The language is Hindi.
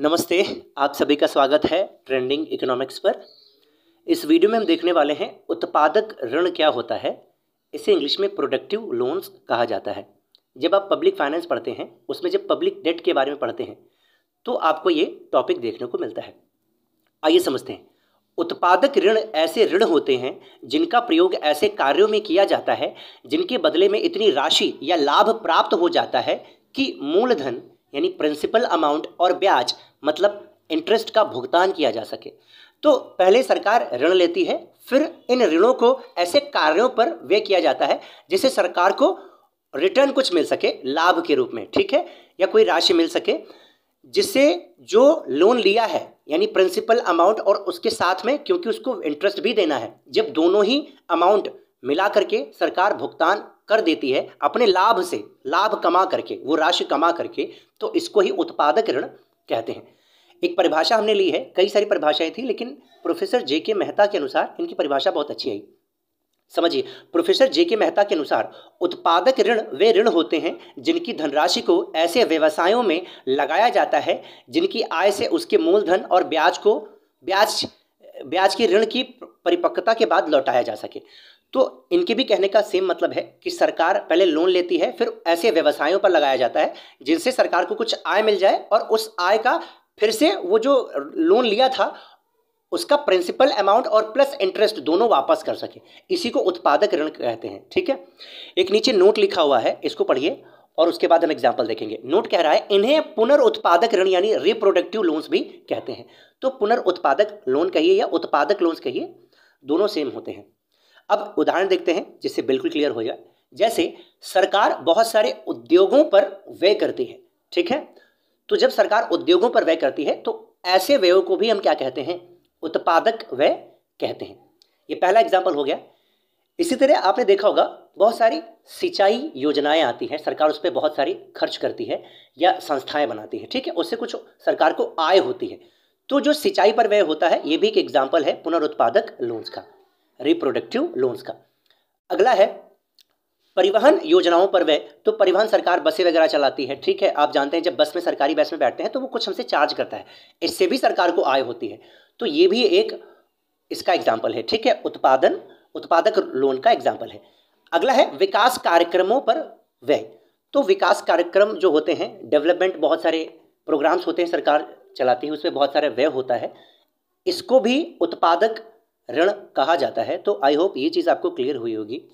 नमस्ते आप सभी का स्वागत है ट्रेंडिंग इकोनॉमिक्स पर इस वीडियो में हम देखने वाले हैं उत्पादक ऋण क्या होता है इसे इंग्लिश में प्रोडक्टिव लोन्स कहा जाता है जब आप पब्लिक फाइनेंस पढ़ते हैं उसमें जब पब्लिक डेट के बारे में पढ़ते हैं तो आपको ये टॉपिक देखने को मिलता है आइए समझते हैं उत्पादक ऋण ऐसे ऋण होते हैं जिनका प्रयोग ऐसे कार्यों में किया जाता है जिनके बदले में इतनी राशि या लाभ प्राप्त हो जाता है कि मूलधन यानी प्रिंसिपल अमाउंट और ब्याज मतलब इंटरेस्ट का भुगतान किया जा सके तो पहले सरकार ऋण लेती है फिर इन ऋणों को ऐसे कार्यों पर व्यय किया जाता है जिसे सरकार को रिटर्न कुछ मिल सके लाभ के रूप में ठीक है या कोई राशि मिल सके जिससे जो लोन लिया है यानी प्रिंसिपल अमाउंट और उसके साथ में क्योंकि उसको इंटरेस्ट भी देना है जब दोनों ही अमाउंट मिला करके सरकार भुगतान कर देती है अपने लाभ से लाभ कमा करके वो राशि कमा करके तो इसको ही उत्पादक ऋण कहते हैं एक परिभाषा हमने ली है कई सारी परिभाषाएं थी लेकिन प्रोफेसर जे के मेहता के अनुसार इनकी परिभाषा बहुत अच्छी आई समझिए प्रोफेसर जे के मेहता के अनुसार उत्पादक ऋण वे ऋण होते हैं जिनकी धनराशि को ऐसे व्यवसायों में लगाया जाता है जिनकी आय से उसके मूलधन और ब्याज को ब्याज ब्याज के ऋण की परिपक्वता के बाद लौटाया जा सके तो इनके भी कहने का सेम मतलब है कि सरकार पहले लोन लेती है फिर ऐसे व्यवसायों पर लगाया जाता है जिनसे सरकार को कुछ आय मिल जाए और उस आय का फिर से वो जो लोन लिया था उसका प्रिंसिपल अमाउंट और प्लस इंटरेस्ट दोनों वापस कर सके इसी को उत्पादक ऋण कहते हैं ठीक है एक नीचे नोट लिखा हुआ है इसको पढ़िए और उसके बाद हम एग्जाम्पल देखेंगे नोट कह रहा है इन्हें पुनर्उत्पादक ऋण यानी रिप्रोडक्टिव लोन्स भी कहते हैं तो पुनर्उत्पादक लोन कहिए या उत्पादक लोन्स कहिए दोनों सेम होते हैं अब उदाहरण देखते हैं जिससे बिल्कुल क्लियर हो जाए जैसे सरकार बहुत सारे उद्योगों पर व्यय करती है ठीक है तो जब सरकार उद्योगों पर व्यय करती है तो ऐसे व्ययों को भी हम क्या कहते हैं उत्पादक व्यय कहते हैं ये पहला एग्जाम्पल हो गया इसी तरह आपने देखा होगा बहुत सारी सिंचाई योजनाएं आती हैं सरकार उस पर बहुत सारी खर्च करती है या संस्थाएं बनाती है ठीक है उससे कुछ सरकार को आय होती है तो जो सिंचाई पर व्यय होता है ये भी एक एग्जाम्पल है पुनरुत्पादक लोन्स का रिप्रोडक्टिव लोन्स का अगला है परिवहन योजनाओं पर व्यय तो परिवहन सरकार बसें वगैरह चलाती है ठीक है आप जानते हैं जब बस में सरकारी बस में बैठते हैं तो वो कुछ हमसे चार्ज करता है इससे भी सरकार को आय होती है तो ये भी एक इसका एग्जाम्पल है ठीक है उत्पादन उत्पादक लोन का एग्जाम्पल है अगला है विकास कार्यक्रमों पर व्यय तो विकास कार्यक्रम जो होते हैं डेवलपमेंट बहुत सारे प्रोग्राम्स होते हैं सरकार चलाती है उसमें बहुत सारा व्यय होता है इसको भी उत्पादक ऋण कहा जाता है तो आई होप ये चीज़ आपको क्लियर हुई होगी